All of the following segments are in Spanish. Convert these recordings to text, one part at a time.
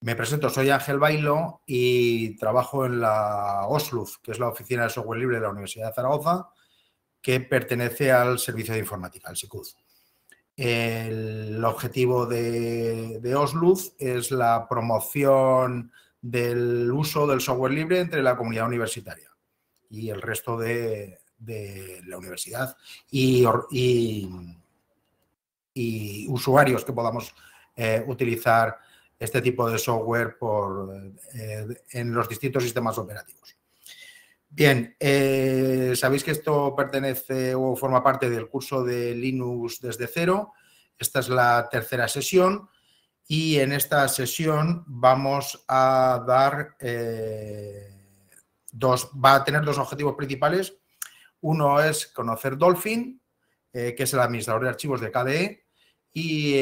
Me presento, soy Ángel Bailo y trabajo en la OSLUF, que es la Oficina de Software Libre de la Universidad de Zaragoza, que pertenece al Servicio de Informática, al SICUD. El objetivo de, de OSLUF es la promoción del uso del software libre entre la comunidad universitaria y el resto de, la universidad y, usuarios que podamos eh, utilizar este tipo de software por, eh, en los distintos sistemas operativos. Bien, eh, sabéis que esto pertenece o forma parte del curso de Linux desde cero. Esta es la tercera sesión y en esta sesión vamos a dar eh, dos, va a tener dos objetivos principales. Uno es conocer Dolphin, eh, que es el administrador de archivos de KDE, y,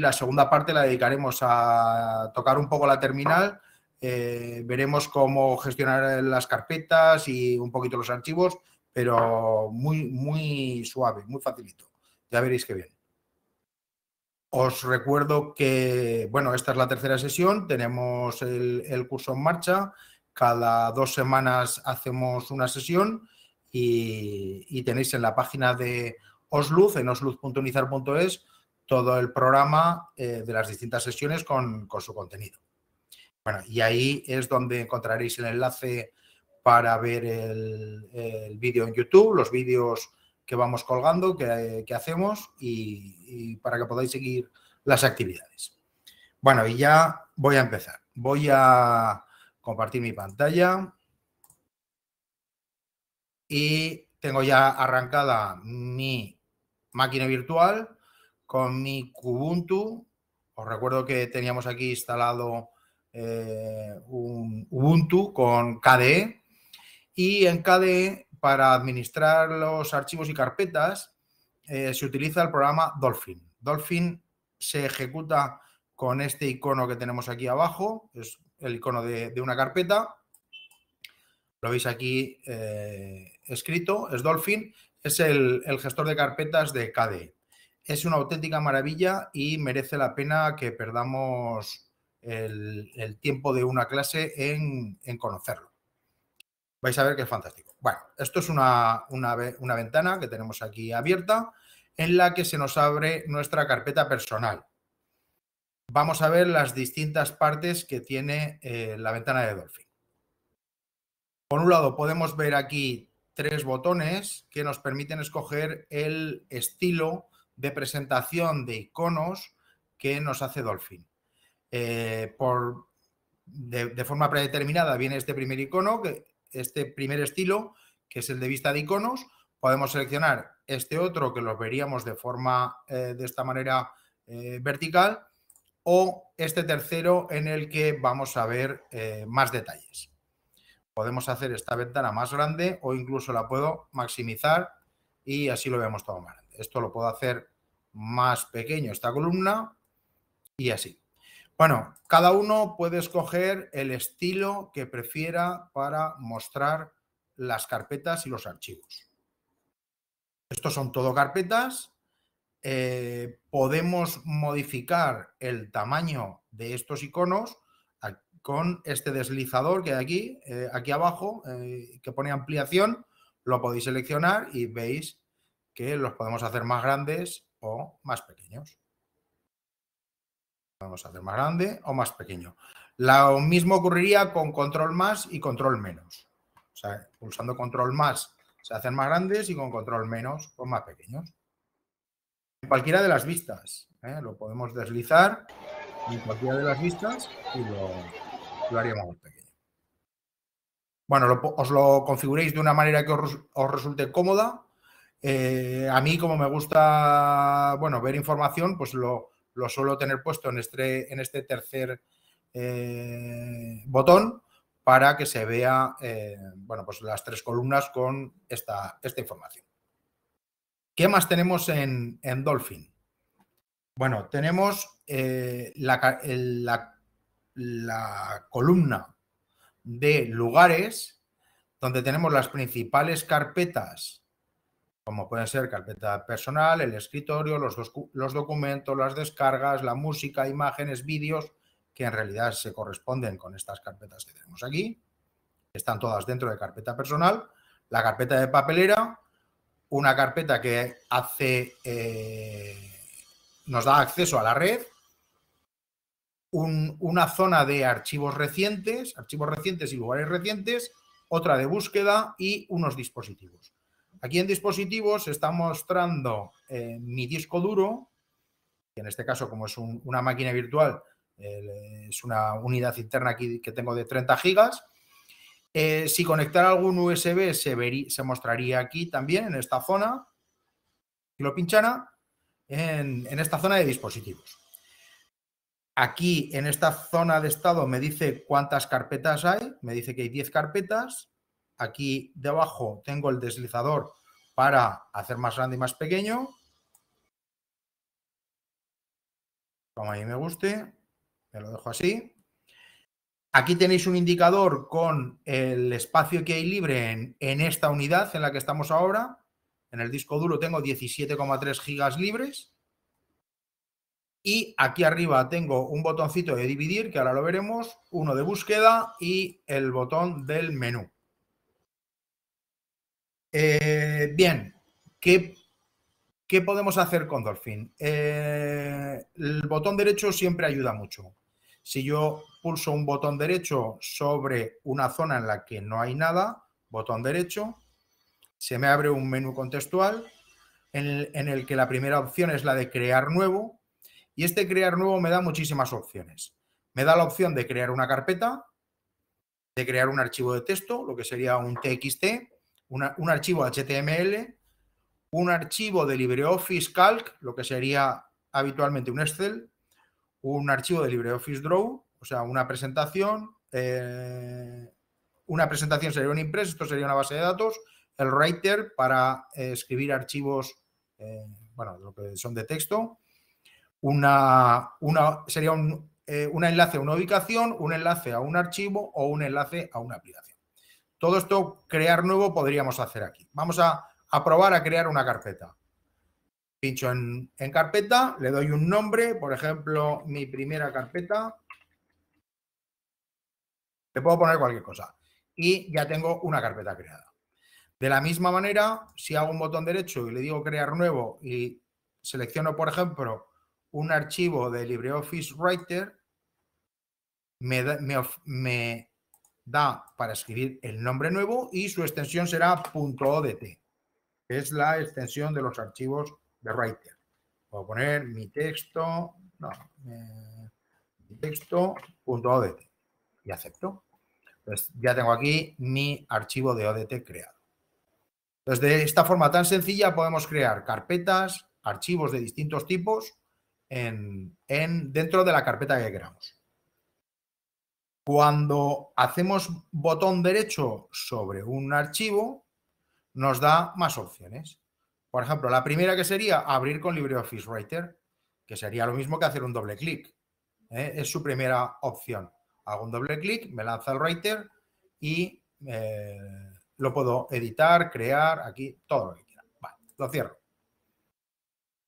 la segunda parte la dedicaremos a tocar un poco la terminal. Eh, veremos cómo gestionar las carpetas y un poquito los archivos, pero muy, muy suave, muy facilito. Ya veréis qué bien. Os recuerdo que, bueno, esta es la tercera sesión, tenemos el, curso en marcha, cada dos semanas hacemos una sesión y, tenéis en la página de Osluz, en osluz.unizar.es, todo el programa eh, de las distintas sesiones con, su contenido. Bueno, y ahí es donde encontraréis el enlace para ver el, el vídeo en YouTube, los vídeos que vamos colgando, que, hacemos y, para que podáis seguir las actividades. Bueno, y ya voy a empezar. Voy a compartir mi pantalla y tengo ya arrancada mi máquina virtual con mi Ubuntu Os recuerdo que teníamos aquí instalado eh, un Ubuntu con KDE y en KDE para administrar los archivos y carpetas, eh, se utiliza el programa Dolphin. Dolphin se ejecuta con este icono que tenemos aquí abajo, es el icono de, una carpeta. Lo veis aquí eh, escrito, es Dolphin, es el, gestor de carpetas de KDE. Es una auténtica maravilla y merece la pena que perdamos el, tiempo de una clase en, en conocerlo. Vais a ver que es fantástico. Bueno, esto es una, ventana que tenemos aquí abierta en la que se nos abre nuestra carpeta personal. Vamos a ver las distintas partes que tiene eh, la ventana de Dolphin. Por un lado, podemos ver aquí tres botones que nos permiten escoger el estilo de presentación de iconos que nos hace Dolphin. Eh, por, de, de, forma predeterminada viene este primer icono que este primer estilo, que es el de vista de iconos. Podemos seleccionar este otro que lo veríamos de forma eh, de esta manera eh, vertical o este tercero en el que vamos a ver eh, más detalles. Podemos hacer esta ventana más grande o incluso la puedo maximizar y así lo vemos todo más grande. Esto lo puedo hacer más pequeño, esta columna, y así. Bueno, cada uno puede escoger el estilo que prefiera para mostrar las carpetas y los archivos. Estos son todo carpetas. Eh, podemos modificar el tamaño de estos iconos con este deslizador que hay aquí, eh, aquí abajo, eh, que pone ampliación. Lo podéis seleccionar y veis que los podemos hacer más grandes o más pequeños. Vamos a hacer más grande o más pequeño. Lo mismo ocurriría con control más y control menos. O sea, pulsando control más se hacen más grandes y con control menos o pues más pequeños. En cualquiera de las vistas. ¿eh? Lo podemos deslizar en cualquiera de las vistas y lo, haríamos más pequeño. Bueno, os lo configuréis de una manera que os, resulte cómoda. Eh, a mí, como me gusta bueno, ver información, pues lo, lo suelo tener puesto en este, en este tercer eh, botón para que se vea eh, bueno, pues las tres columnas con esta, esta información. ¿Qué más tenemos en, Dolphin? Bueno, tenemos eh, la, la columna de lugares donde tenemos las principales carpetas como pueden ser carpeta personal, el escritorio, los, documentos, las descargas, la música, imágenes, vídeos, que en realidad se corresponden con estas carpetas que tenemos aquí. Están todas dentro de carpeta personal, la carpeta de papelera, una carpeta que hace, eh, nos da acceso a la red, una zona de archivos recientes, archivos recientes y lugares recientes, otra de búsqueda y unos dispositivos. Aquí en dispositivos está mostrando eh, mi disco duro, que en este caso como es una máquina virtual, es una unidad interna aquí que tengo de 30 gigas. Eh, si conectara algún USB se, se mostraría aquí también, en esta zona, si lo pinchara, en, en esta zona de dispositivos. Aquí en esta zona de estado me dice cuántas carpetas hay, me dice que hay 10 carpetas, Aquí debajo tengo el deslizador para hacer más grande y más pequeño. Como a mí me guste, me lo dejo así. Aquí tenéis un indicador con el espacio que hay libre en, esta unidad en la que estamos ahora. En el disco duro tengo 17,3 gigas libres. Y aquí arriba tengo un botoncito de dividir, que ahora lo veremos, uno de búsqueda y el botón del menú. Eh, bien, ¿qué, ¿qué, podemos hacer con Dolphin? Eh, el botón derecho siempre ayuda mucho. Si yo pulso un botón derecho sobre una zona en la que no hay nada, botón derecho, se me abre un menú contextual en en el que la primera opción es la de crear nuevo y este crear nuevo me da muchísimas opciones. Me da la opción de crear una carpeta, de crear un archivo de texto, lo que sería un TXT, un archivo HTML, un archivo de LibreOffice Calc, lo que sería habitualmente un Excel, un archivo de LibreOffice Draw, o sea, una presentación, eh, una presentación sería un impreso, esto sería una base de datos, el writer para eh, escribir archivos, eh, bueno, lo que son de texto, una, sería un, un enlace a una ubicación, un enlace a un archivo o un enlace a una aplicación. Todo esto, crear nuevo, podríamos hacer aquí. Vamos a, probar a crear una carpeta. Pincho en, carpeta, le doy un nombre, por ejemplo, mi primera carpeta. Le puedo poner cualquier cosa. Y ya tengo una carpeta creada. De la misma manera, si hago un botón derecho y le digo crear nuevo y selecciono, por ejemplo, un archivo de LibreOffice Writer, me, da para escribir el nombre nuevo y su extensión será .odt, que es la extensión de los archivos de Writer. Voy a poner mi texto, no, eh, texto.odt y acepto. ya tengo aquí mi archivo de ODT creado. Entonces de esta forma tan sencilla podemos crear carpetas, archivos de distintos tipos en, dentro de la carpeta que queramos. Cuando hacemos botón derecho sobre un archivo, nos da más opciones. Por ejemplo, la primera que sería abrir con LibreOffice Writer, que sería lo mismo que hacer un doble clic. ¿eh? Es su primera opción. Hago un doble clic, me lanza el Writer y eh, lo puedo editar, crear, aquí, todo lo que quiera. lo cierro.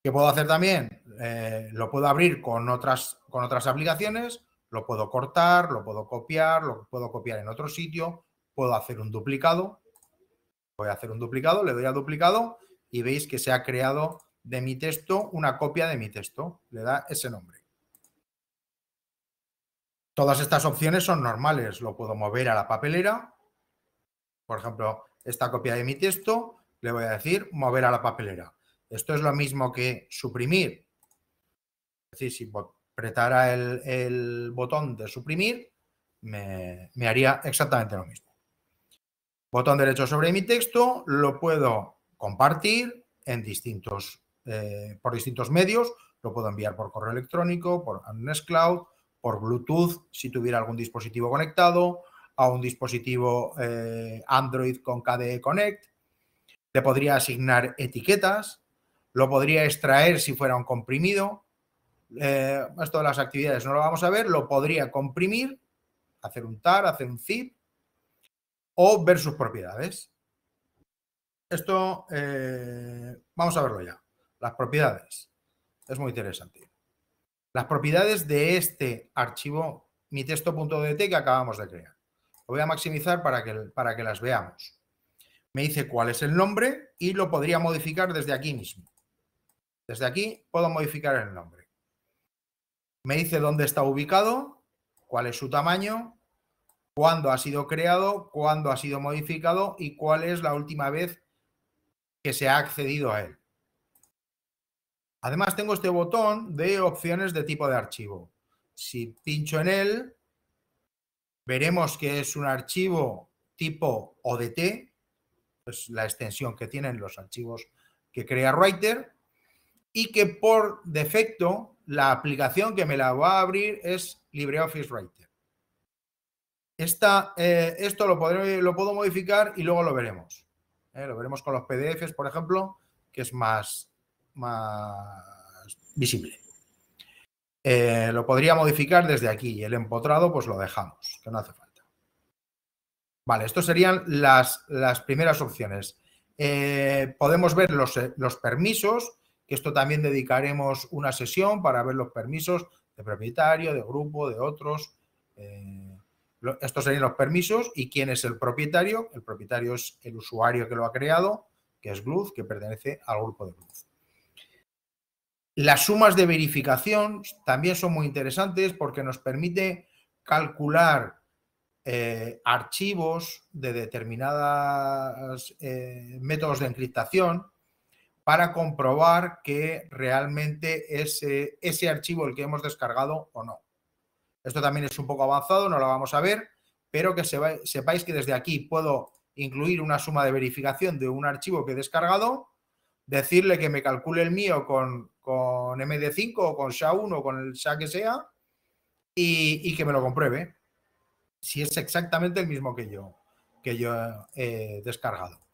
¿Qué puedo hacer también? Eh, lo puedo abrir con otras, con otras aplicaciones lo puedo cortar, lo puedo copiar, lo puedo copiar en otro sitio, puedo hacer un duplicado. Voy a hacer un duplicado, le doy a duplicado y veis que se ha creado de mi texto una copia de mi texto. Le da ese nombre. Todas estas opciones son normales. Lo puedo mover a la papelera. Por ejemplo, esta copia de mi texto, le voy a decir mover a la papelera. Esto es lo mismo que suprimir. Es decir, si apretara el, botón de suprimir, me, haría exactamente lo mismo. Botón derecho sobre mi texto, lo puedo compartir en distintos, eh, por distintos medios, lo puedo enviar por correo electrónico, por Cloud, por Bluetooth, si tuviera algún dispositivo conectado, a un dispositivo eh, Android con KDE Connect, le podría asignar etiquetas, lo podría extraer si fuera un comprimido, eh, esto de las actividades no lo vamos a ver, lo podría comprimir, hacer un tar, hacer un zip o ver sus propiedades. Esto eh, vamos a verlo ya. Las propiedades. Es muy interesante. Las propiedades de este archivo, mi texto.dt que acabamos de crear. Lo voy a maximizar para que, para que las veamos. Me dice cuál es el nombre y lo podría modificar desde aquí mismo. Desde aquí puedo modificar el nombre. Me dice dónde está ubicado, cuál es su tamaño, cuándo ha sido creado, cuándo ha sido modificado y cuál es la última vez que se ha accedido a él. Además, tengo este botón de opciones de tipo de archivo. Si pincho en él, veremos que es un archivo tipo ODT, es la extensión que tienen los archivos que crea Writer, y que por defecto la aplicación que me la va a abrir es LibreOffice Writer. Esta, eh, esto lo, lo puedo modificar y luego lo veremos. ¿eh? lo veremos con los PDFs, por ejemplo, que es más, visible. Eh, lo podría modificar desde aquí y el empotrado pues lo dejamos, que no hace falta. Vale, estas serían las, primeras opciones. podemos ver los, los, permisos que esto también dedicaremos una sesión para ver los permisos de propietario, de grupo, de otros. Eh, estos serían los permisos y quién es el propietario. El propietario es el usuario que lo ha creado, que es Gluz, que pertenece al grupo de Gluz. Las sumas de verificación también son muy interesantes porque nos permite calcular eh, archivos de determinados eh, métodos de encriptación para comprobar que realmente es ese archivo el que hemos descargado o no. Esto también es un poco avanzado, no lo vamos a ver, pero que sepáis que desde aquí puedo incluir una suma de verificación de un archivo que he descargado, decirle que me calcule el mío con, MD5 o con SHA-1 o con el SHA que sea y, que me lo compruebe si es exactamente el mismo que yo, que yo he descargado.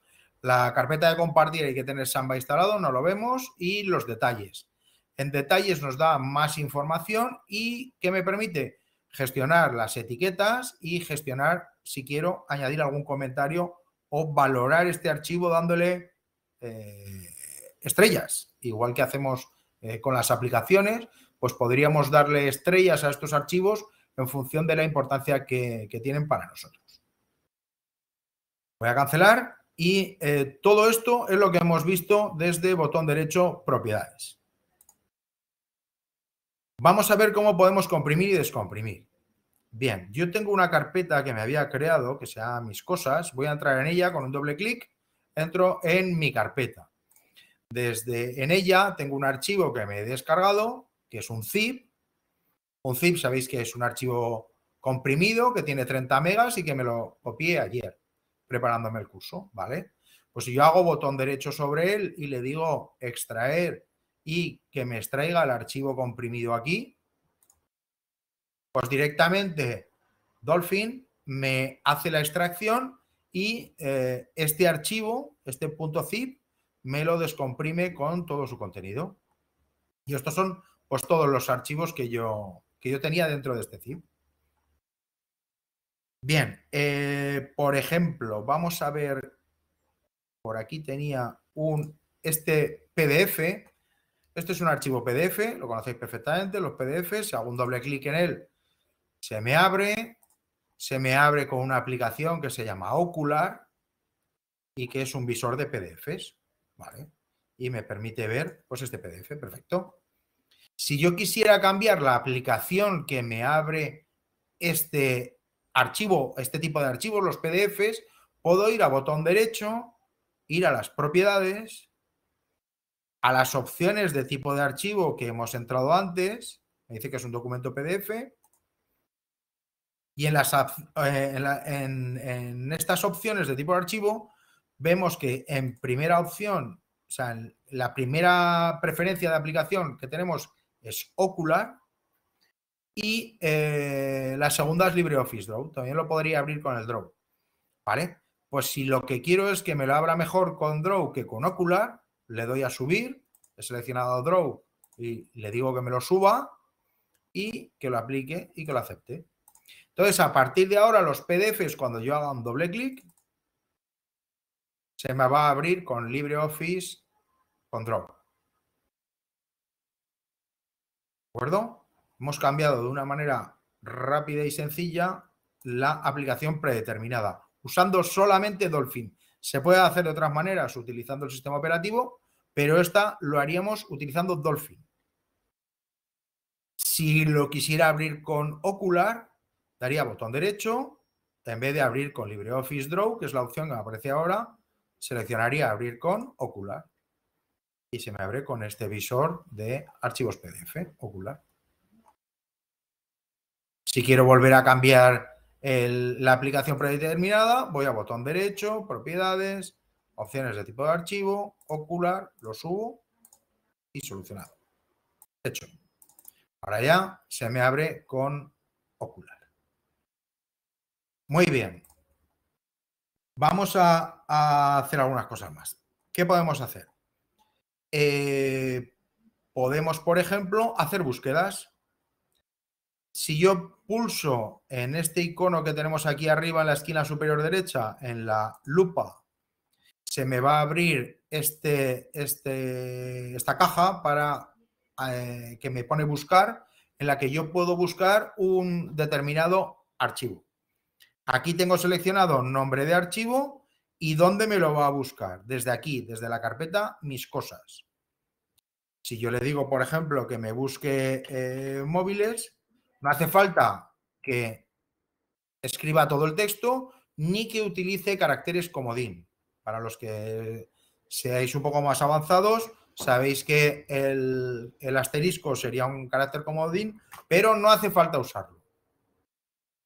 La carpeta de compartir hay que tener Samba instalado, no lo vemos, y los detalles. En detalles nos da más información y que me permite gestionar las etiquetas y gestionar si quiero añadir algún comentario o valorar este archivo dándole eh, estrellas, igual que hacemos eh, con las aplicaciones, pues podríamos darle estrellas a estos archivos en función de la importancia que tienen para nosotros. Voy a cancelar y eh, todo esto es lo que hemos visto desde botón derecho, propiedades. Vamos a ver cómo podemos comprimir y descomprimir. Bien, yo tengo una carpeta que me había creado, que se mis cosas. Voy a entrar en ella con un doble clic. Entro en mi carpeta. Desde en ella tengo un archivo que me he descargado, que es un zip. Un zip sabéis que es un archivo comprimido que tiene 30 megas y que me lo copié ayer preparándome el curso, ¿vale? Pues si yo hago botón derecho sobre él y le digo extraer y que me extraiga el archivo comprimido aquí, pues directamente Dolphin me hace la extracción y eh, este archivo, este punto zip, me lo descomprime con todo su contenido. Y estos son pues todos los archivos que yo, que yo tenía dentro de este zip. Bien, eh, por ejemplo, vamos a ver, por aquí tenía un, este PDF, este es un archivo PDF, lo conocéis perfectamente, los PDFs, si hago un doble clic en él, se me abre, se me abre con una aplicación que se llama Ocular y que es un visor de PDFs, ¿vale? Y me permite ver, pues, este PDF, perfecto. Si yo quisiera cambiar la aplicación que me abre este archivo, este tipo de archivos, los PDFs, puedo ir a botón derecho, ir a las propiedades, a las opciones de tipo de archivo que hemos entrado antes, me dice que es un documento PDF, y en, las, eh, en, estas opciones de tipo de archivo vemos que en primera opción, o sea, la primera preferencia de aplicación que tenemos es Ocular, y eh, la segunda es LibreOffice Draw. También lo podría abrir con el Draw. ¿Vale? Pues si lo que quiero es que me lo abra mejor con Draw que con Ocular, le doy a subir, he seleccionado Draw y le digo que me lo suba y que lo aplique y que lo acepte. Entonces, a partir de ahora, los PDFs, cuando yo haga un doble clic, se me va a abrir con LibreOffice con Draw. ¿De acuerdo? hemos cambiado de una manera rápida y sencilla la aplicación predeterminada, usando solamente Dolphin. Se puede hacer de otras maneras utilizando el sistema operativo, pero esta lo haríamos utilizando Dolphin. Si lo quisiera abrir con Ocular, daría botón derecho, en vez de abrir con LibreOffice Draw, que es la opción que me aparece ahora, seleccionaría abrir con Ocular y se me abre con este visor de archivos PDF Ocular. Si quiero volver a cambiar la aplicación predeterminada, voy a botón derecho, propiedades, opciones de tipo de archivo, ocular, lo subo y solucionado. Hecho. Ahora ya se me abre con ocular. Muy bien. Vamos a, hacer algunas cosas más. ¿Qué podemos hacer? Eh, podemos, por ejemplo, hacer búsquedas. Si yo pulso en este icono que tenemos aquí arriba en la esquina superior derecha, en la lupa, se me va a abrir este, este esta caja para eh, que me pone buscar, en la que yo puedo buscar un determinado archivo. Aquí tengo seleccionado nombre de archivo y dónde me lo va a buscar. Desde aquí, desde la carpeta, mis cosas. Si yo le digo, por ejemplo, que me busque eh, móviles, no hace falta que escriba todo el texto ni que utilice caracteres comodín. Para los que seáis un poco más avanzados, sabéis que el, asterisco sería un carácter comodín, pero no hace falta usarlo.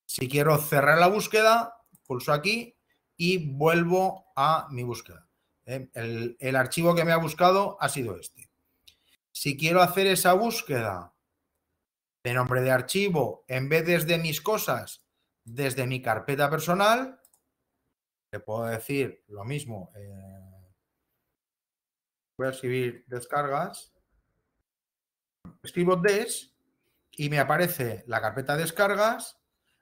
Si quiero cerrar la búsqueda, pulso aquí y vuelvo a mi búsqueda. Eh, el, el archivo que me ha buscado ha sido este. Si quiero hacer esa búsqueda nombre de archivo, en vez desde mis cosas, desde mi carpeta personal, le puedo decir lo mismo. Eh, voy a escribir descargas. Escribo des y me aparece la carpeta descargas,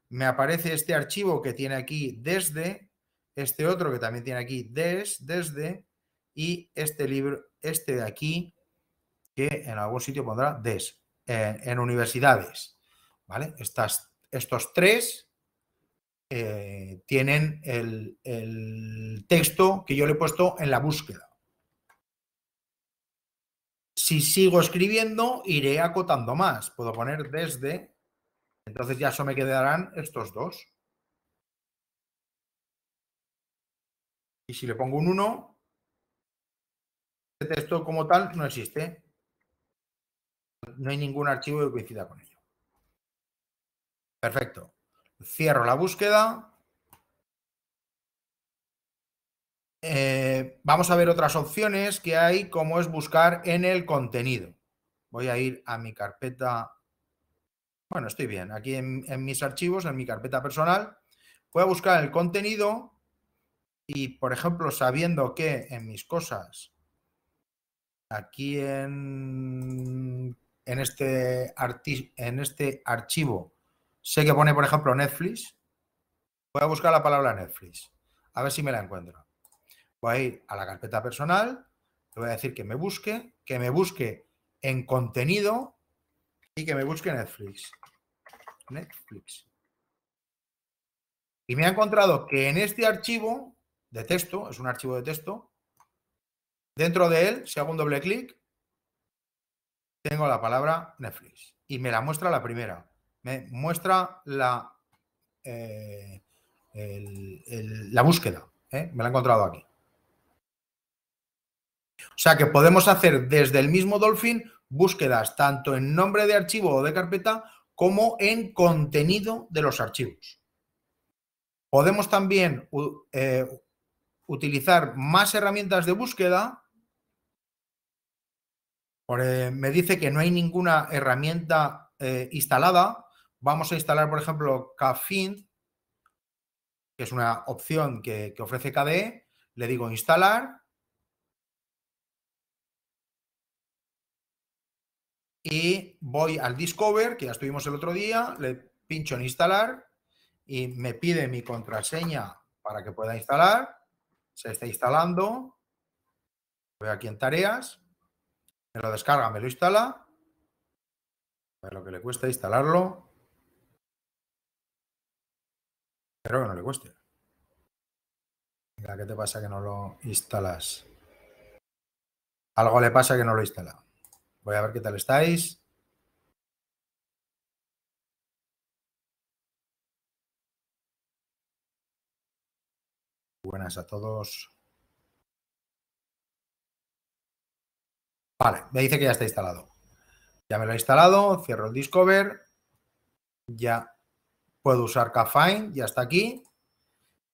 me aparece este archivo que tiene aquí desde, este otro que también tiene aquí des, desde, y este libro, este de aquí, que en algún sitio pondrá des en universidades. ¿vale? Estas, estos tres eh, tienen el, el texto que yo le he puesto en la búsqueda. Si sigo escribiendo, iré acotando más. Puedo poner desde, entonces ya solo me quedarán estos dos. Y si le pongo un 1, este texto como tal no existe no hay ningún archivo que coincida con ello. Perfecto. Cierro la búsqueda. Eh, vamos a ver otras opciones que hay, como es buscar en el contenido. Voy a ir a mi carpeta. Bueno, estoy bien. Aquí en, en mis archivos, en mi carpeta personal, voy a buscar el contenido y, por ejemplo, sabiendo que en mis cosas, aquí en en este, en este archivo, sé que pone, por ejemplo, Netflix. Voy a buscar la palabra Netflix, a ver si me la encuentro. Voy a ir a la carpeta personal, le voy a decir que me busque, que me busque en contenido y que me busque Netflix. Netflix. Y me ha encontrado que en este archivo de texto, es un archivo de texto, dentro de él, si hago un doble clic, tengo la palabra Netflix y me la muestra la primera. Me muestra la, eh, la búsqueda. ¿eh? Me la he encontrado aquí. O sea que podemos hacer desde el mismo Dolphin búsquedas tanto en nombre de archivo o de carpeta como en contenido de los archivos. Podemos también eh, utilizar más herramientas de búsqueda pues, eh, me dice que no hay ninguna herramienta eh, instalada. Vamos a instalar, por ejemplo, Kafint, que es una opción que, que ofrece KDE. Le digo instalar. Y voy al Discover, que ya estuvimos el otro día, le pincho en instalar y me pide mi contraseña para que pueda instalar. Se está instalando. Voy aquí en tareas. Me lo descarga, me lo instala. A ver lo que le cuesta instalarlo. Espero que no le cueste. Mira, ¿qué te pasa que no lo instalas? Algo le pasa que no lo instala. Voy a ver qué tal estáis. Buenas a todos. Vale, me dice que ya está instalado. Ya me lo he instalado, cierro el Discover, ya puedo usar Cafine, ya está aquí.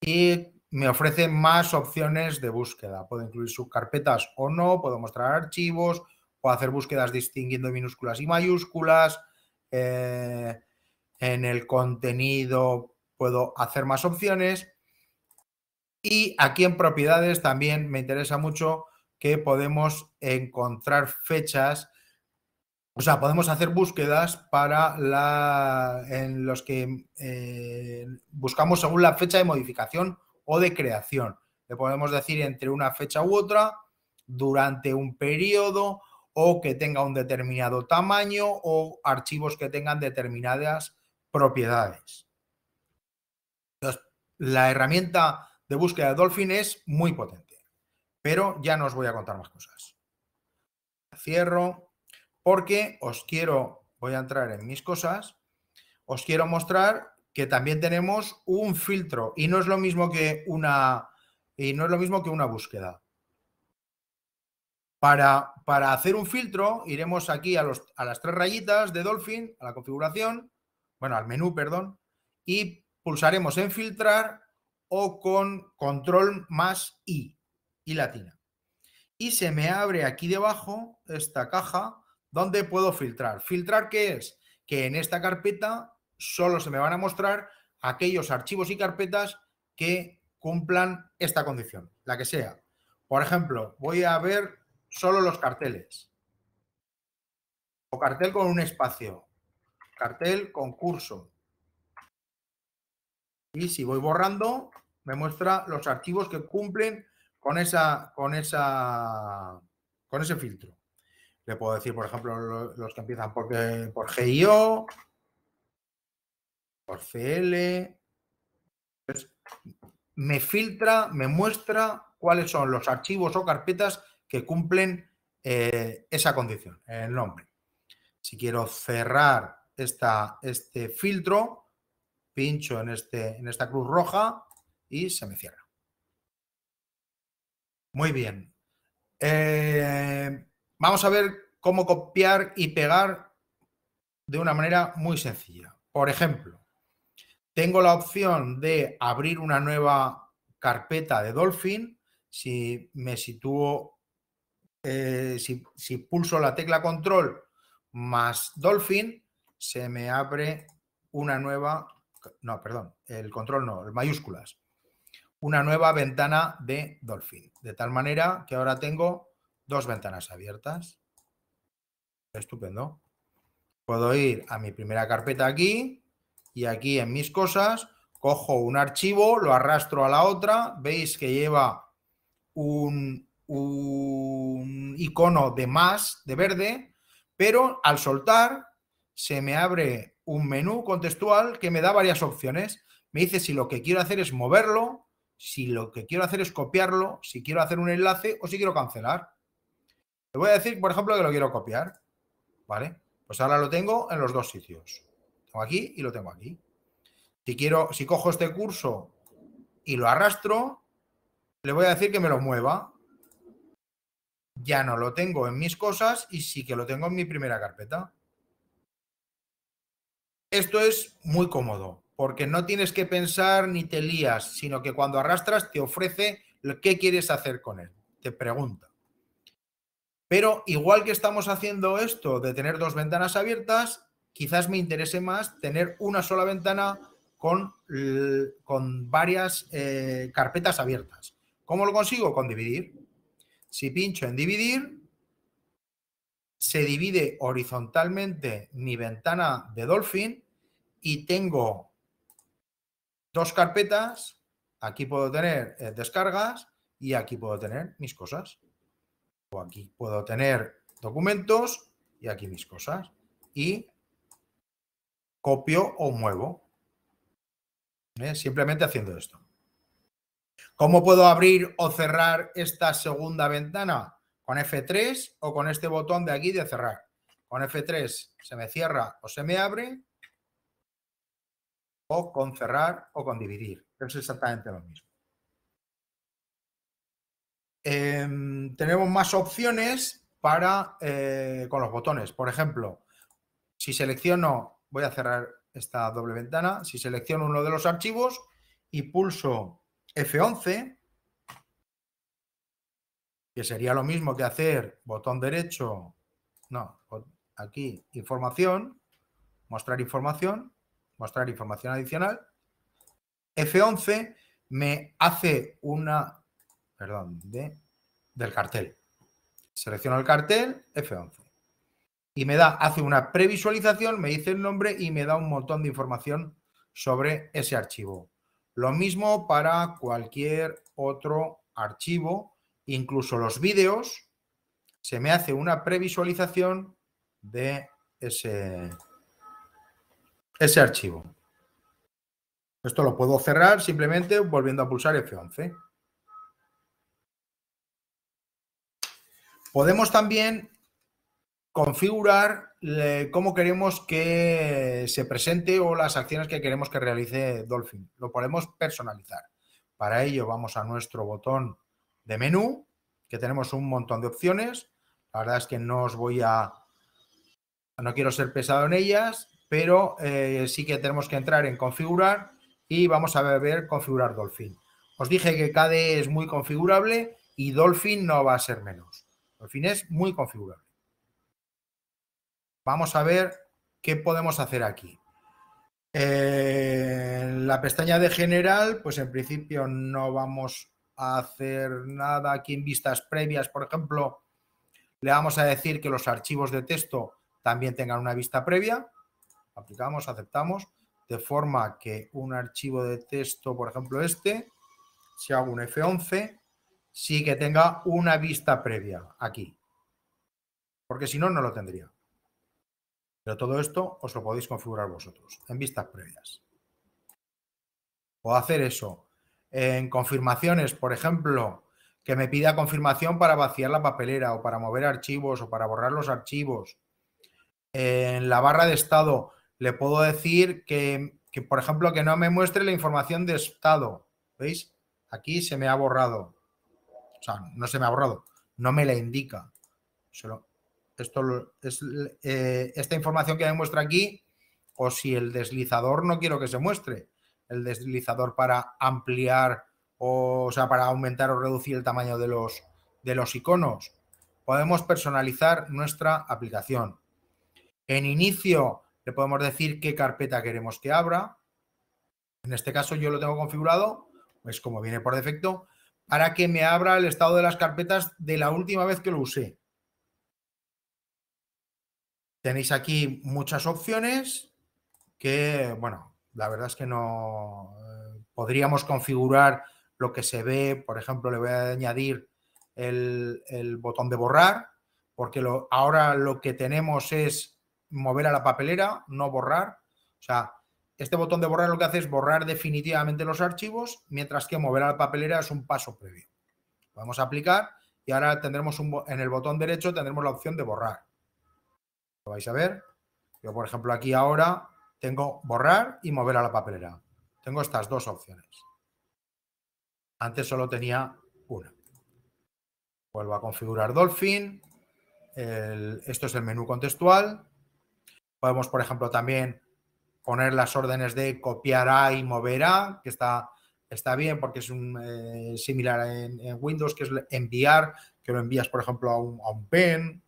Y me ofrece más opciones de búsqueda. Puedo incluir subcarpetas o no, puedo mostrar archivos, puedo hacer búsquedas distinguiendo minúsculas y mayúsculas. Eh, en el contenido puedo hacer más opciones. Y aquí en propiedades también me interesa mucho que podemos encontrar fechas, o sea, podemos hacer búsquedas para la, en los que eh, buscamos según la fecha de modificación o de creación. Le podemos decir entre una fecha u otra, durante un periodo o que tenga un determinado tamaño o archivos que tengan determinadas propiedades. la herramienta de búsqueda de Dolphin es muy potente pero ya no os voy a contar más cosas. Cierro porque os quiero, voy a entrar en mis cosas, os quiero mostrar que también tenemos un filtro y no es lo mismo que una, y no es lo mismo que una búsqueda. Para, para, hacer un filtro, iremos aquí a, a, las tres rayitas de Dolphin, a la configuración, bueno, al menú, perdón, y pulsaremos en filtrar o con control más I y latina. Y se me abre aquí debajo esta caja donde puedo filtrar. ¿Filtrar qué es? Que en esta carpeta solo se me van a mostrar aquellos archivos y carpetas que cumplan esta condición, la que sea. Por ejemplo, voy a ver solo los carteles. O cartel con un espacio. Cartel con curso. Y si voy borrando, me muestra los archivos que cumplen con, esa, con, esa, con ese filtro. Le puedo decir, por ejemplo, los que empiezan por, eh, por GIO, por CL. me filtra, me muestra cuáles son los archivos o carpetas que cumplen eh, esa condición, el nombre. Si quiero cerrar este filtro, pincho en, este, en esta cruz roja y se me cierra. Muy bien. Eh, vamos a ver cómo copiar y pegar de una manera muy sencilla. Por ejemplo, tengo la opción de abrir una nueva carpeta de Dolphin. Si me sitúo, eh, si, pulso la tecla control más Dolphin, se me abre una nueva, no, perdón, el control no, mayúsculas una nueva ventana de Dolphin. De tal manera que ahora tengo dos ventanas abiertas. Estupendo. Puedo ir a mi primera carpeta aquí y aquí en mis cosas cojo un archivo, lo arrastro a la otra, veis que lleva un, un icono de más, de verde, pero al soltar se me abre un menú contextual que me da varias opciones. Me dice si lo que quiero hacer es moverlo, si lo que quiero hacer es copiarlo, si quiero hacer un enlace o si quiero cancelar. Le voy a decir, por ejemplo, que lo quiero copiar. ¿Vale? Pues ahora lo tengo en los dos sitios. Tengo aquí y lo tengo aquí. Si quiero, si cojo este curso y lo arrastro, le voy a decir que me lo mueva. Ya no lo tengo en mis cosas y sí que lo tengo en mi primera carpeta. Esto es muy cómodo porque no tienes que pensar ni te lías, sino que cuando arrastras te ofrece lo que quieres hacer con él, te pregunta. Pero igual que estamos haciendo esto de tener dos ventanas abiertas, quizás me interese más tener una sola ventana con, con varias eh, carpetas abiertas. ¿Cómo lo consigo? Con dividir. Si pincho en dividir, se divide horizontalmente mi ventana de Dolphin y tengo dos carpetas, aquí puedo tener eh, descargas y aquí puedo tener mis cosas. O aquí puedo tener documentos y aquí mis cosas. Y copio o muevo. ¿Eh? Simplemente haciendo esto. ¿Cómo puedo abrir o cerrar esta segunda ventana? Con F3 o con este botón de aquí de cerrar. Con F3 se me cierra o se me abre con cerrar o con dividir. Es exactamente lo mismo. Em, tenemos más opciones para eh, con los botones. Por ejemplo, si selecciono, voy a cerrar esta doble ventana, si selecciono uno de los archivos y pulso F11, que sería lo mismo que hacer botón derecho, no, aquí información, mostrar información, mostrar información adicional. F11 me hace una, perdón, de, del cartel. Selecciono el cartel, F11. Y me da, hace una previsualización, me dice el nombre y me da un montón de información sobre ese archivo. Lo mismo para cualquier otro archivo, incluso los vídeos, se me hace una previsualización de ese, ese archivo. Esto lo puedo cerrar simplemente volviendo a pulsar F11. Podemos también configurar eh, cómo queremos que se presente o las acciones que queremos que realice Dolphin. Lo podemos personalizar. Para ello vamos a nuestro botón de menú, que tenemos un montón de opciones. La verdad es que no os voy a... No quiero ser pesado en ellas pero eh, sí que tenemos que entrar en configurar y vamos a ver configurar Dolphin. Os dije que KDE es muy configurable y Dolphin no va a ser menos. Dolphin es muy configurable. Vamos a ver qué podemos hacer aquí. En eh, la pestaña de general, pues en principio no vamos a hacer nada aquí en vistas previas, por ejemplo, le vamos a decir que los archivos de texto también tengan una vista previa aplicamos, aceptamos, de forma que un archivo de texto, por ejemplo este, si hago un F11, sí que tenga una vista previa aquí, porque si no, no lo tendría. Pero todo esto os lo podéis configurar vosotros en vistas previas. Puedo hacer eso en confirmaciones, por ejemplo, que me pida confirmación para vaciar la papelera o para mover archivos o para borrar los archivos. En la barra de estado le puedo decir que, por ejemplo, que no me muestre la información de estado. ¿Veis? Aquí se me ha borrado. O sea, no se me ha borrado, no me la indica. Solo, esto es, eh, esta información que me muestra aquí, o si el deslizador no quiero que se muestre, el deslizador para ampliar o, o sea, para aumentar o reducir el tamaño de los, de los iconos. Podemos personalizar nuestra aplicación. En inicio le podemos decir qué carpeta queremos que abra. En este caso yo lo tengo configurado, es pues como viene por defecto, para que me abra el estado de las carpetas de la última vez que lo usé. Tenéis aquí muchas opciones que, bueno, la verdad es que no eh, podríamos configurar lo que se ve. Por ejemplo, le voy a añadir el, botón de borrar, porque lo, ahora lo que tenemos es mover a la papelera, no borrar. O sea, este botón de borrar lo que hace es borrar definitivamente los archivos, mientras que mover a la papelera es un paso previo. Vamos a aplicar y ahora tendremos un, en el botón derecho tendremos la opción de borrar. Lo vais a ver. Yo, por ejemplo, aquí ahora tengo borrar y mover a la papelera. Tengo estas dos opciones. Antes solo tenía una. Vuelvo a configurar Dolphin. esto es el menú contextual. Podemos, por ejemplo, también poner las órdenes de A y A, que está, está bien porque es un, eh, similar en, Windows, que es enviar, que lo envías, por ejemplo, a un, pen.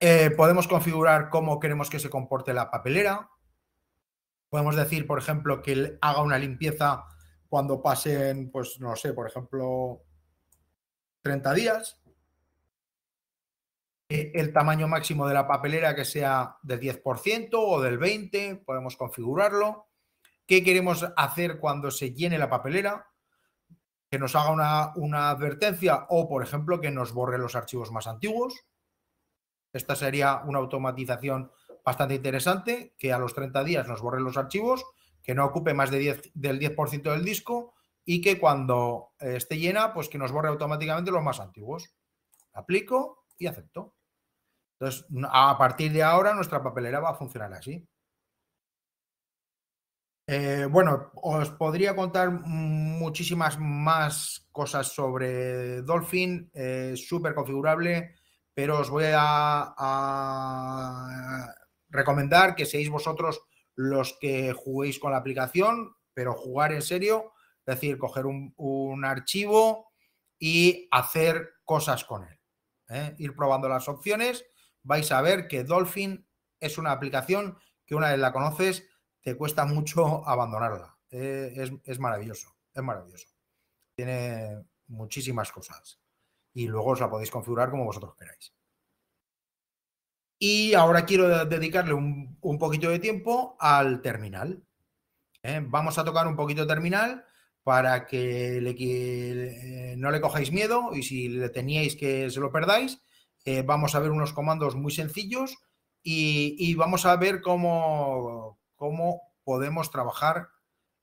Eh, podemos configurar cómo queremos que se comporte la papelera. Podemos decir, por ejemplo, que haga una limpieza cuando pasen, pues no sé, por ejemplo, 30 días. Eh, el tamaño máximo de la papelera que sea del 10% o del 20%, podemos configurarlo. ¿Qué queremos hacer cuando se llene la papelera? Que nos haga una, advertencia o, por ejemplo, que nos borre los archivos más antiguos. Esta sería una automatización bastante interesante, que a los 30 días nos borre los archivos, que no ocupe más de 10, del 10% del disco y que cuando eh, esté llena, pues que nos borre automáticamente los más antiguos. Aplico y acepto. Entonces, a partir de ahora nuestra papelera va a funcionar así. Eh, bueno, os podría contar muchísimas más cosas sobre Dolphin, eh, súper configurable, pero os voy a, recomendar que seáis vosotros los que juguéis con la aplicación, pero jugar en serio, es decir, coger un, archivo y hacer cosas con él. ¿eh? Ir probando las opciones vais a ver que Dolphin es una aplicación que una vez la conoces, te cuesta mucho abandonarla. Eh, es, maravilloso, es maravilloso. Tiene muchísimas cosas. Y luego os la podéis configurar como vosotros queráis. Y ahora quiero dedicarle un, poquito de tiempo al terminal. ¿eh? Vamos a tocar un poquito terminal para que, eh, no le cojáis miedo y si le teníais que se lo perdáis, eh, vamos a ver unos comandos muy sencillos y, vamos a ver cómo, cómo, podemos trabajar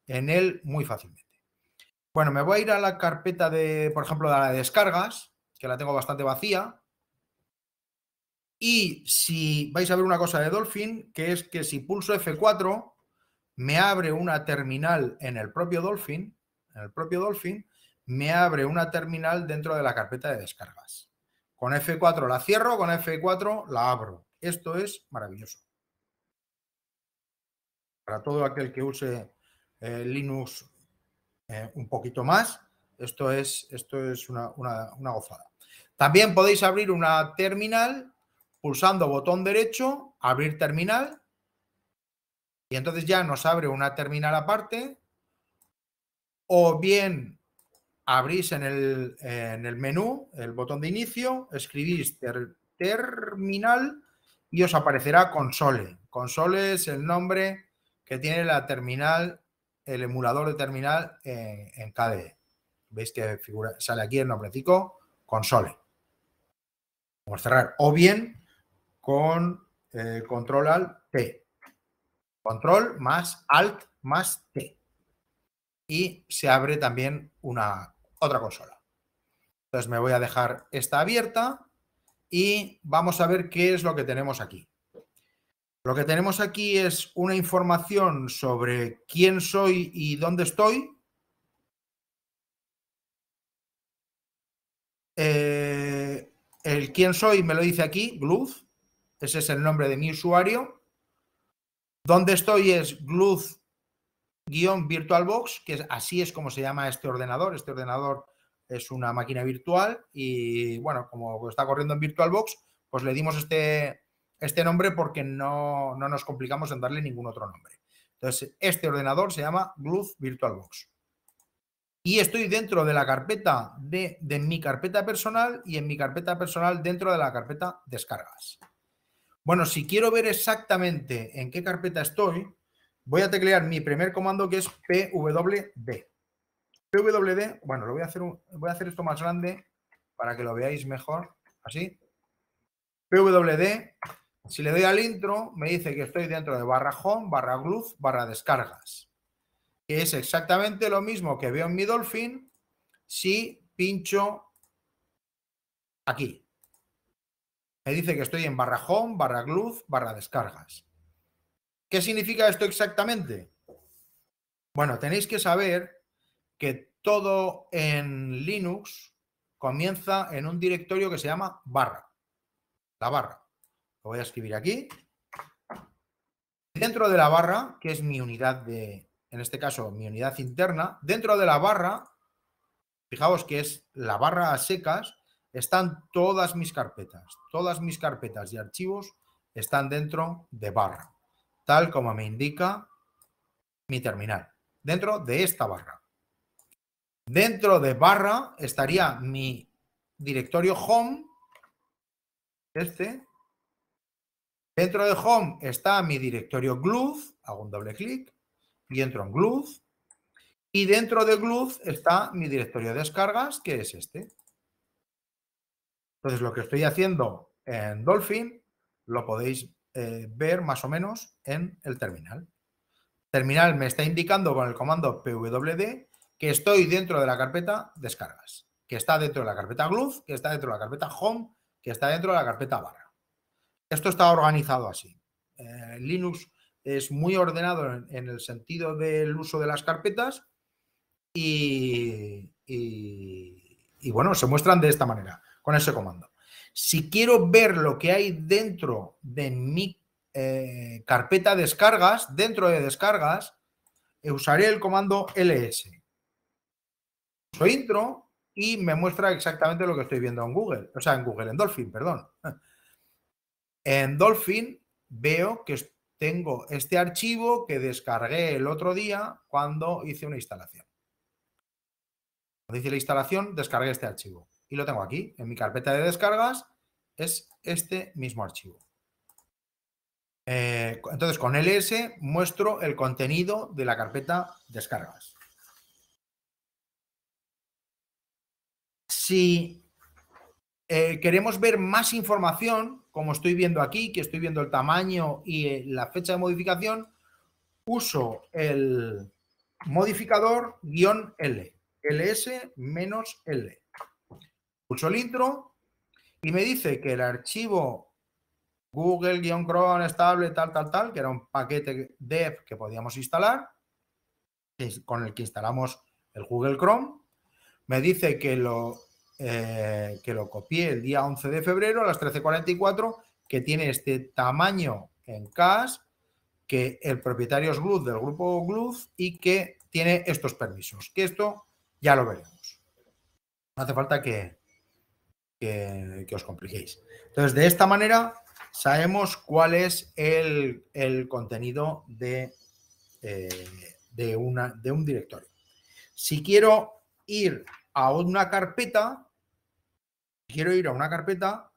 en él muy fácilmente. Bueno, me voy a ir a la carpeta de, por ejemplo, de la de descargas, que la tengo bastante vacía. Y si vais a ver una cosa de Dolphin, que es que si pulso F4, me abre una terminal en el propio Dolphin, en el propio Dolphin, me abre una terminal dentro de la carpeta de descargas. Con F4 la cierro, con F4 la abro. Esto es maravilloso. Para todo aquel que use eh, Linux eh, un poquito más, esto es, esto es una, una, una gozada. También podéis abrir una terminal pulsando botón derecho, abrir terminal, y entonces ya nos abre una terminal aparte, o bien abrís en el, menú el botón de inicio, escribís terminal y os aparecerá console. Console es el nombre que tiene la terminal, el emulador de terminal en, KDE. ¿Veis que figura, sale aquí el nombrecito, Console. Vamos a cerrar. O bien con eh, control alt T. Control más alt más T. Y se abre también una, otra consola. Entonces me voy a dejar esta abierta y vamos a ver qué es lo que tenemos aquí. Lo que tenemos aquí es una información sobre quién soy y dónde estoy. Eh, el quién soy me lo dice aquí, Gluth. Ese es el nombre de mi usuario. ¿Dónde estoy? Es Gluth guión VirtualBox, que así es como se llama este ordenador. Este ordenador es una máquina virtual y bueno, como está corriendo en VirtualBox, pues le dimos este, este nombre porque no, no nos complicamos en darle ningún otro nombre. Entonces, este ordenador se llama Glove VirtualBox. Y estoy dentro de la carpeta de, de mi carpeta personal y en mi carpeta personal dentro de la carpeta descargas. Bueno, si quiero ver exactamente en qué carpeta estoy, voy a teclear mi primer comando que es pwd. pwd, bueno, lo voy a hacer, voy a hacer esto más grande para que lo veáis mejor, así. pwd, si le doy al intro, me dice que estoy dentro de barra home, barra barra descargas, que es exactamente lo mismo que veo en mi Dolphin si pincho aquí. Me dice que estoy en barra home, barra barra descargas. ¿Qué significa esto exactamente? Bueno, tenéis que saber que todo en Linux comienza en un directorio que se llama barra. La barra. Lo voy a escribir aquí. Dentro de la barra, que es mi unidad de, en este caso, mi unidad interna, dentro de la barra, fijaos que es la barra a secas, están todas mis carpetas. Todas mis carpetas y archivos están dentro de barra tal como me indica mi terminal, dentro de esta barra. Dentro de barra estaría mi directorio home, este. Dentro de home está mi directorio gluf, hago un doble clic y entro en gluf. Y dentro de gluf está mi directorio de descargas, que es este. Entonces, lo que estoy haciendo en Dolphin lo podéis eh, ver más o menos en el terminal. Terminal me está indicando con el comando pwd que estoy dentro de la carpeta descargas, que está dentro de la carpeta glove, que está dentro de la carpeta home, que está dentro de la carpeta barra. Esto está organizado así. Eh, Linux es muy ordenado en, el sentido del uso de las carpetas y, y bueno, se muestran de esta manera, con ese comando si quiero ver lo que hay dentro de mi eh, carpeta descargas, dentro de descargas, eh, usaré el comando ls. Uso intro y me muestra exactamente lo que estoy viendo en Google, o sea, en Google, en Dolphin, perdón. En Dolphin veo que tengo este archivo que descargué el otro día cuando hice una instalación. Cuando hice la instalación, descargué este archivo y lo tengo aquí en mi carpeta de descargas, es este mismo archivo. Eh, entonces, con ls muestro el contenido de la carpeta descargas. Si eh, queremos ver más información, como estoy viendo aquí, que estoy viendo el tamaño y eh, la fecha de modificación, uso el modificador guión L, ls menos L. Pulso el intro y me dice que el archivo google Chrome estable, tal, tal, tal, que era un paquete dev que podíamos instalar, con el que instalamos el Google Chrome, me dice que lo, eh, que lo copié el día 11 de febrero a las 13.44, que tiene este tamaño en CAS, que el propietario es Gluth del grupo Gluth y que tiene estos permisos, que esto ya lo veremos. No hace falta que, que, os compliquéis. Entonces, de esta manera sabemos cuál es el, contenido de, eh, de, una, de un directorio. Si quiero ir a una carpeta, quiero ir a una carpeta,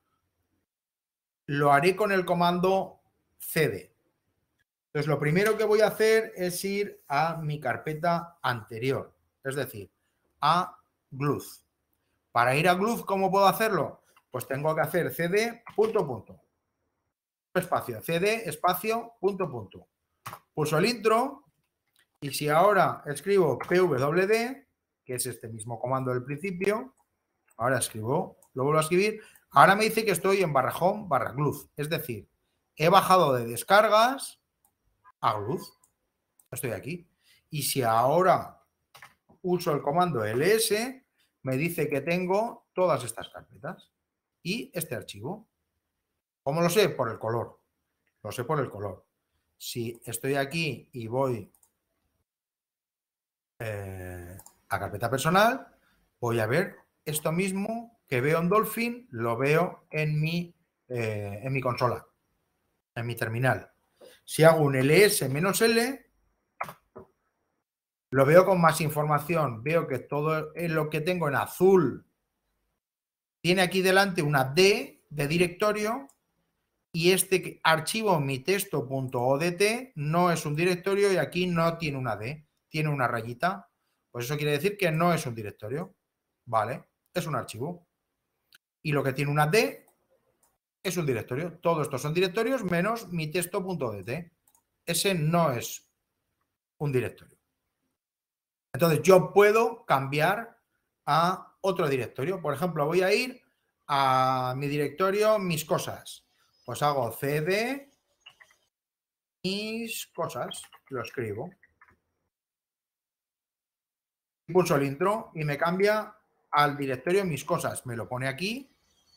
lo haré con el comando cd. Entonces, lo primero que voy a hacer es ir a mi carpeta anterior, es decir, a Gluth. Para ir a Gluz, ¿cómo puedo hacerlo? Pues tengo que hacer cd punto punto. Espacio, cd espacio punto punto. Pulso el intro y si ahora escribo pwd, que es este mismo comando del principio, ahora escribo, lo vuelvo a escribir, ahora me dice que estoy en barra home barra gluz, es decir, he bajado de descargas a gluz, estoy aquí. Y si ahora uso el comando ls, me dice que tengo todas estas carpetas y este archivo. ¿Cómo lo sé? Por el color. Lo sé por el color. Si estoy aquí y voy eh, a carpeta personal, voy a ver esto mismo que veo en Dolphin, lo veo en mi, eh, en mi consola, en mi terminal. Si hago un ls-l, lo veo con más información, veo que todo lo que tengo en azul tiene aquí delante una D de directorio y este archivo mi texto.odt no es un directorio y aquí no tiene una D, tiene una rayita. Pues eso quiere decir que no es un directorio, ¿vale? Es un archivo. Y lo que tiene una D es un directorio. Todos estos son directorios menos mi texto.odt. Ese no es un directorio. Entonces yo puedo cambiar a otro directorio. Por ejemplo, voy a ir a mi directorio mis cosas. Pues hago cd mis cosas, lo escribo. Pulso el intro y me cambia al directorio mis cosas. Me lo pone aquí,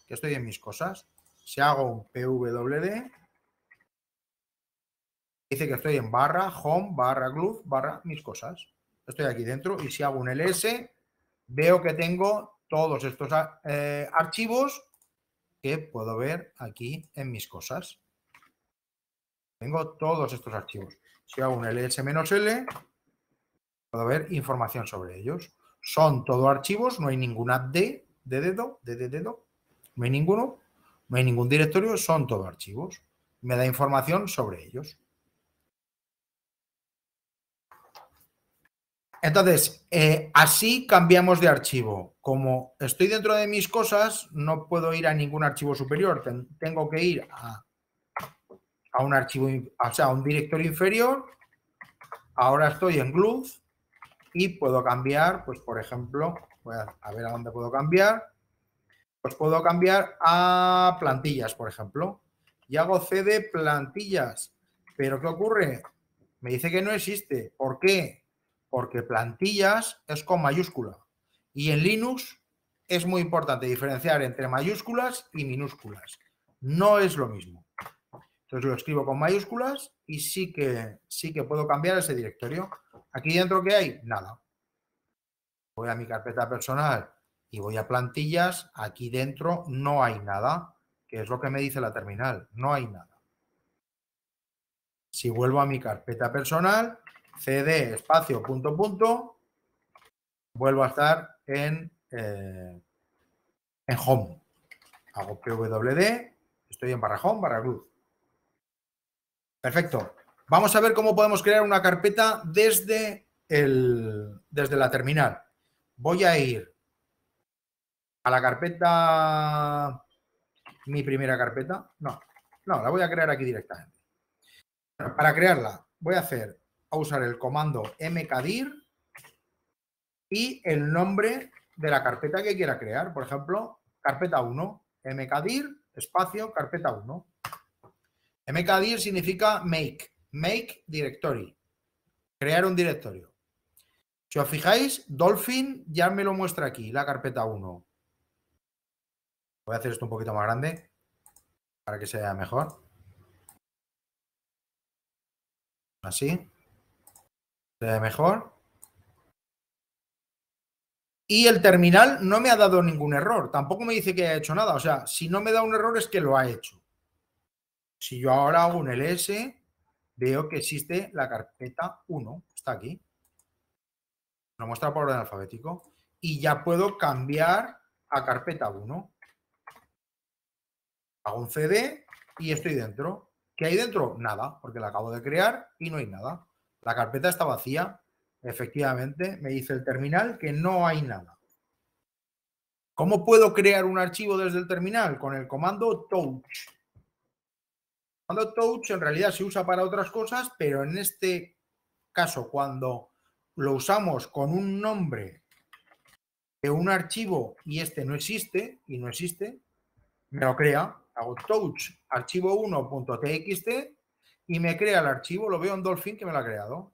que estoy en mis cosas. Si hago un pwd, dice que estoy en barra home, barra glove barra mis cosas estoy aquí dentro y si hago un ls, veo que tengo todos estos ah, eh, archivos que puedo ver aquí en mis cosas. Tengo todos estos archivos. Si hago un ls-l, puedo ver información sobre ellos. Son todo archivos, no hay ninguna D de dedo, de dedo, no hay ninguno, no hay ningún directorio, son todo archivos. Me da información sobre ellos. Entonces, eh, así cambiamos de archivo. Como estoy dentro de mis cosas, no puedo ir a ningún archivo superior. tengo que ir a, un archivo, o sea, a un directorio inferior. Ahora estoy en Glue y puedo cambiar, pues por ejemplo, a, ver a dónde puedo cambiar. Pues puedo cambiar a plantillas, por ejemplo. Y hago CD plantillas. Pero ¿qué ocurre? Me dice que no existe. ¿Por qué? porque plantillas es con mayúscula y en Linux es muy importante diferenciar entre mayúsculas y minúsculas. No es lo mismo. Entonces lo escribo con mayúsculas y sí que, sí que puedo cambiar ese directorio. Aquí dentro qué hay nada. Voy a mi carpeta personal y voy a plantillas. Aquí dentro no hay nada, que es lo que me dice la terminal. No hay nada. Si vuelvo a mi carpeta personal, cd espacio punto punto, vuelvo a estar en, eh, en home. Hago pwd, estoy en barra home, barra cruz. Perfecto. Vamos a ver cómo podemos crear una carpeta desde, el, desde la terminal. Voy a ir a la carpeta, mi primera carpeta. No, no, la voy a crear aquí directamente. Para crearla, voy a hacer a usar el comando mkdir y el nombre de la carpeta que quiera crear. Por ejemplo, carpeta 1, mkdir, espacio, carpeta 1. mkdir significa make, make directory, crear un directorio. Si os fijáis, Dolphin ya me lo muestra aquí, la carpeta 1. Voy a hacer esto un poquito más grande para que se vea mejor. Así. Se mejor. Y el terminal no me ha dado ningún error, tampoco me dice que haya hecho nada. O sea, si no me da un error es que lo ha hecho. Si yo ahora hago un ls, veo que existe la carpeta 1, está aquí. Lo muestra por orden alfabético. Y ya puedo cambiar a carpeta 1. Hago un cd y estoy dentro. ¿Qué hay dentro? Nada, porque la acabo de crear y no hay nada. La carpeta está vacía, efectivamente, me dice el terminal que no hay nada. ¿Cómo puedo crear un archivo desde el terminal? Con el comando touch. El comando touch en realidad se usa para otras cosas, pero en este caso, cuando lo usamos con un nombre de un archivo y este no existe, y no existe, me lo crea, hago touch archivo1.txt y me crea el archivo, lo veo en Dolphin que me lo ha creado.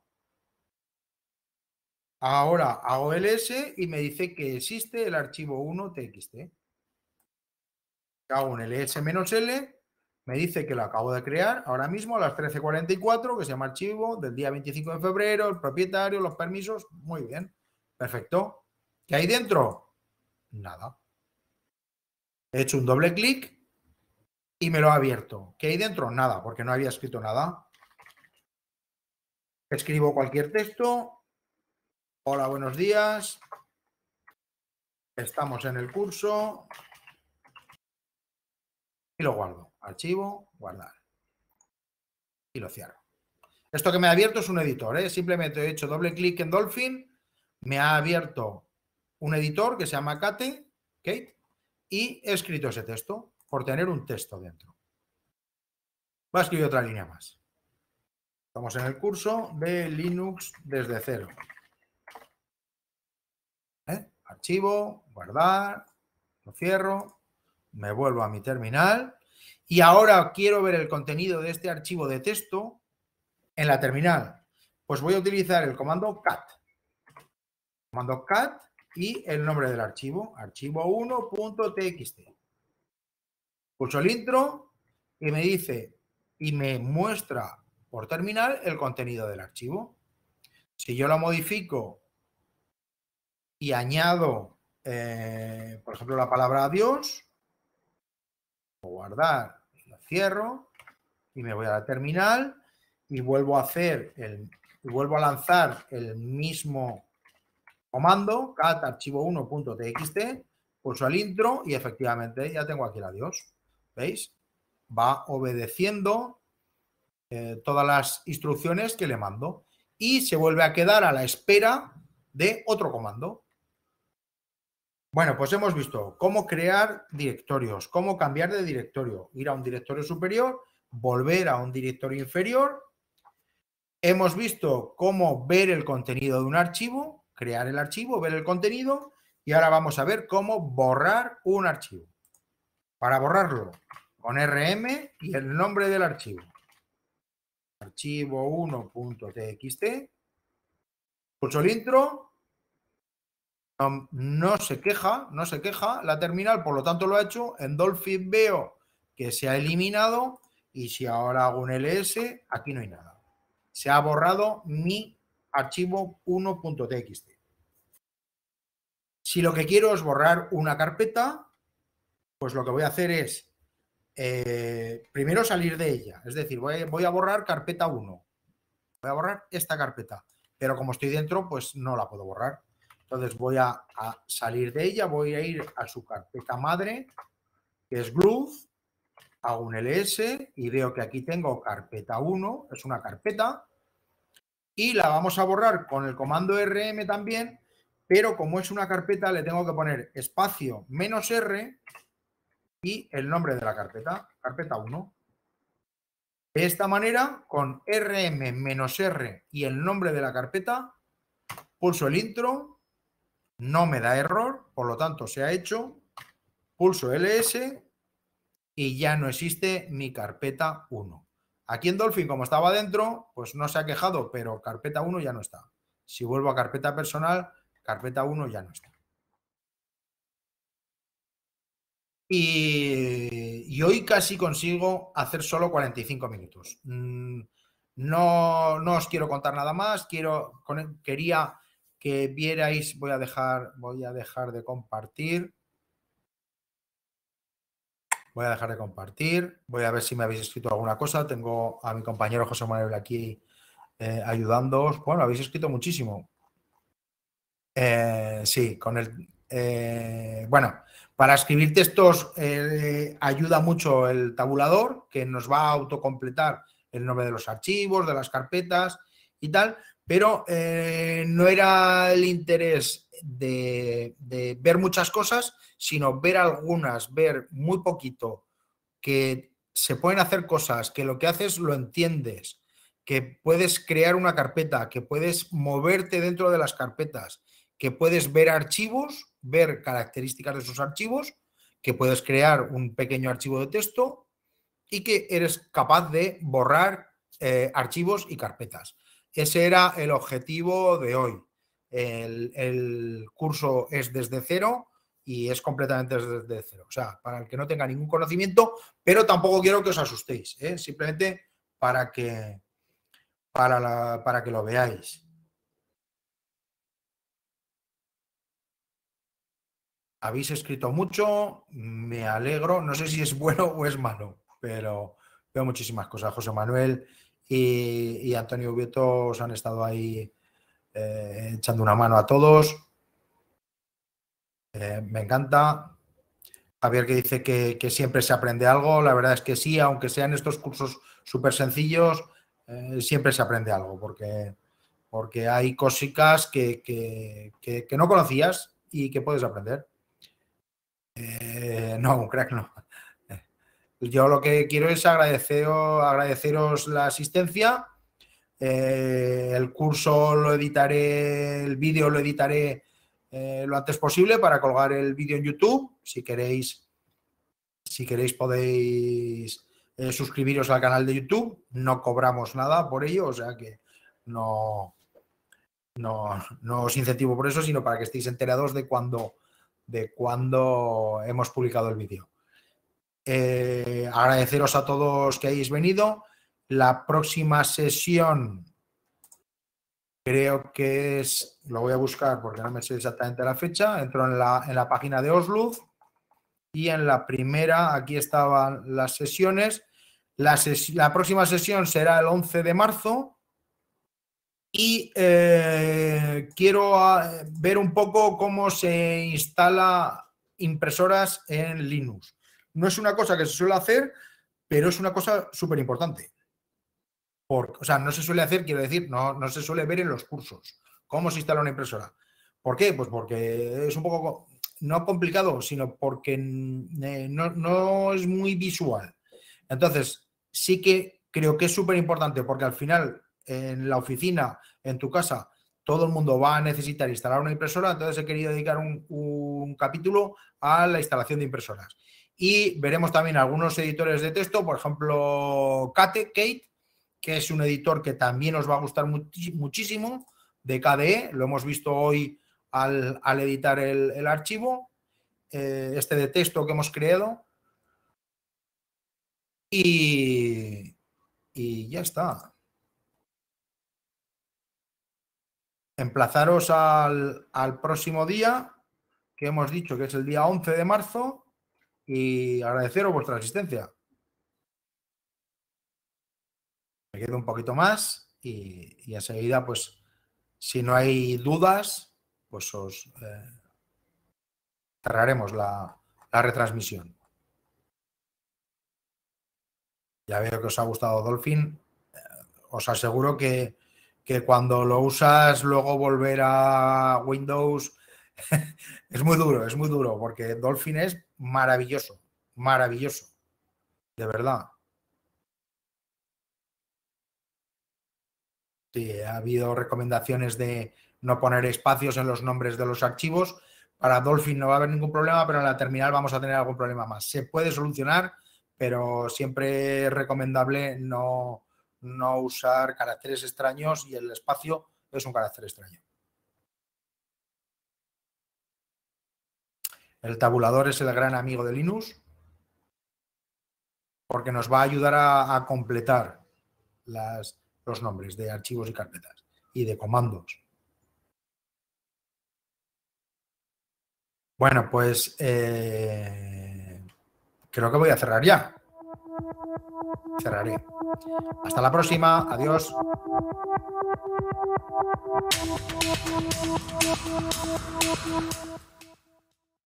Ahora hago ls y me dice que existe el archivo 1txt. Hago un ls-l, me dice que lo acabo de crear ahora mismo a las 13.44, que se llama archivo del día 25 de febrero, el propietario, los permisos, muy bien, perfecto. ¿Qué hay dentro? Nada. He hecho un doble clic y me lo ha abierto. ¿Qué hay dentro? Nada, porque no había escrito nada. Escribo cualquier texto. Hola, buenos días. Estamos en el curso. Y lo guardo. Archivo, guardar. Y lo cierro. Esto que me ha abierto es un editor. ¿eh? Simplemente he hecho doble clic en Dolphin. Me ha abierto un editor que se llama Kate, Kate y he escrito ese texto por tener un texto dentro. Va a escribir otra línea más. Estamos en el curso de Linux desde cero. ¿Eh? Archivo, guardar, lo cierro, me vuelvo a mi terminal y ahora quiero ver el contenido de este archivo de texto en la terminal. Pues voy a utilizar el comando cat. Comando cat y el nombre del archivo, archivo1.txt. Pulso el intro y me dice y me muestra por terminal el contenido del archivo. Si yo lo modifico y añado, eh, por ejemplo, la palabra adiós, guardar, lo cierro y me voy a la terminal y vuelvo a hacer el, vuelvo a lanzar el mismo comando, cat archivo1.txt, pulso el intro y efectivamente ya tengo aquí el adiós. ¿Veis? Va obedeciendo eh, todas las instrucciones que le mando y se vuelve a quedar a la espera de otro comando. Bueno, pues hemos visto cómo crear directorios, cómo cambiar de directorio, ir a un directorio superior, volver a un directorio inferior. Hemos visto cómo ver el contenido de un archivo, crear el archivo, ver el contenido y ahora vamos a ver cómo borrar un archivo para borrarlo con RM y el nombre del archivo. Archivo 1.txt. Pulso el intro. No, se queja, no se queja la terminal, por lo tanto lo ha hecho. En Dolphin veo que se ha eliminado y si ahora hago un ls, aquí no hay nada. Se ha borrado mi archivo 1.txt. Si lo que quiero es borrar una carpeta, pues lo que voy a hacer es eh, primero salir de ella. Es decir, voy, a borrar carpeta 1. Voy a borrar esta carpeta. Pero como estoy dentro, pues no la puedo borrar. Entonces voy a, salir de ella, voy a ir a su carpeta madre, que es Groove, hago un ls y veo que aquí tengo carpeta 1, es una carpeta, y la vamos a borrar con el comando rm también, pero como es una carpeta le tengo que poner espacio menos r y el nombre de la carpeta, carpeta 1. De esta manera, con rm-r y el nombre de la carpeta, pulso el intro, no me da error, por lo tanto se ha hecho, pulso ls y ya no existe mi carpeta 1. Aquí en Dolphin, como estaba dentro, pues no se ha quejado, pero carpeta 1 ya no está. Si vuelvo a carpeta personal, carpeta 1 ya no está. Y, hoy casi consigo hacer solo 45 minutos. Mm, no, no os quiero contar nada más, quiero, e, quería que vierais, voy a dejar, voy a dejar de compartir. Voy a dejar de compartir, voy a ver si me habéis escrito alguna cosa. Tengo a mi compañero José Manuel aquí eh, ayudándoos. Bueno, habéis escrito muchísimo. Eh, sí, con el... Eh, bueno, para escribir textos eh, ayuda mucho el tabulador, que nos va a autocompletar el nombre de los archivos, de las carpetas y tal, pero eh, no era el interés de, ver muchas cosas, sino ver algunas, ver muy poquito, que se pueden hacer cosas, que lo que haces lo entiendes, que puedes crear una carpeta, que puedes moverte dentro de las carpetas, que puedes ver archivos ver características de sus archivos, que puedes crear un pequeño archivo de texto y que eres capaz de borrar eh, archivos y carpetas. Ese era el objetivo de hoy. El, curso es desde cero y es completamente desde cero. O sea, para el que no tenga ningún conocimiento, pero tampoco quiero que os asustéis, ¿eh? simplemente para que, para, la, para que lo veáis. habéis escrito mucho, me alegro, no sé si es bueno o es malo, pero veo muchísimas cosas. José Manuel y, Antonio Ubieto os han estado ahí eh, echando una mano a todos. Eh, me encanta. Javier que dice que, siempre se aprende algo, la verdad es que sí, aunque sean estos cursos súper sencillos, eh, siempre se aprende algo, porque, porque hay cositas que no conocías y que puedes aprender. Eh, no, un crack no. Eh, yo lo que quiero es agradeceros, agradeceros la asistencia. Eh, el curso lo editaré, el vídeo lo editaré lo antes posible para colgar el vídeo en YouTube. Si queréis, si queréis podéis suscribiros al canal de YouTube. No cobramos nada por ello, o sea que no, no, no os incentivo por eso, sino para que estéis enterados de cuando de cuando hemos publicado el vídeo. Eh, agradeceros a todos que hayáis venido. La próxima sesión creo que es, lo voy a buscar porque no me sé exactamente la fecha, entro en la, página de Oslo y en la primera, aquí estaban las sesiones. La, la próxima sesión será el 11 de marzo y eh, quiero ah, ver un poco cómo se instala impresoras en Linux. No es una cosa que se suele hacer, pero es una cosa súper importante. O sea, no se suele hacer, quiero decir, no, no se suele ver en los cursos cómo se instala una impresora. ¿Por qué? Pues porque es un poco, no complicado, sino porque eh, no, no es muy visual. Entonces, sí que creo que es súper importante porque al final en la oficina, en tu casa, todo el mundo va a necesitar instalar una impresora, entonces he querido dedicar un, capítulo a la instalación de impresoras. Y veremos también algunos editores de texto, por ejemplo, Kate, que es un editor que también os va a gustar muchísimo, de KDE, lo hemos visto hoy al, editar el, archivo, eh, este de texto que hemos creado. Y, y ya está. Emplazaros al, próximo día, que hemos dicho que es el día 11 de marzo, y agradeceros vuestra asistencia. Me quedo un poquito más y, enseguida, pues, si no hay dudas, pues os eh, cerraremos la, la retransmisión. Ya veo que os ha gustado Dolphin. Eh, os aseguro que cuando lo usas luego volver a Windows es muy duro, es muy duro, porque Dolphin es maravilloso, maravilloso, de verdad. Sí, ha habido recomendaciones de no poner espacios en los nombres de los archivos. Para Dolphin no va a haber ningún problema, pero en la terminal vamos a tener algún problema más. Se puede solucionar, pero siempre recomendable no, no usar caracteres extraños y el espacio es un carácter extraño. El tabulador es el gran amigo de Linux porque nos va a ayudar a, completar los nombres de archivos y carpetas y de comandos. Bueno, pues eh, creo que voy a cerrar ya. Cerraré. Hasta la próxima. Adiós.